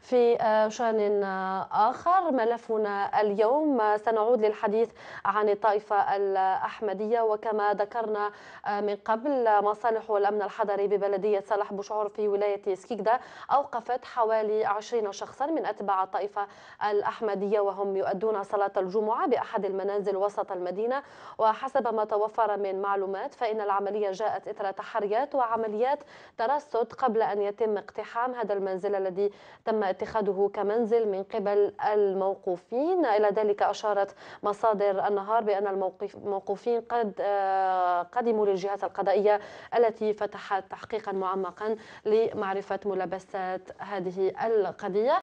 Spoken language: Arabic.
في آه، شان آه، آخر ملفنا اليوم آه، سنعود للحديث عن الطائفة الأحمدية وكما ذكرنا من قبل مصالح والأمن الحضري ببلدية صالح بوشعور في ولاية سكيكدا أوقفت حوالي 20 شخصا من أتباع الطائفة الأحمدية وهم يؤدون صلاة الجمعة بأحد المنازل وسط المدينة وحسب ما توفر من معلومات فإن العملية جاءت إثر تحريات وعمليات ترصد قبل أن يتم اقتحام هذا المنزل الذي تم اتخاذه كمنزل من قبل الموقوفين إلى ذلك أشارت مصادر النهار بأن الموقوفين قد آه، قدموا للجهات القضائية التي فتحت تحقيقا معمقا لمعرفة ملابسات هذه القضية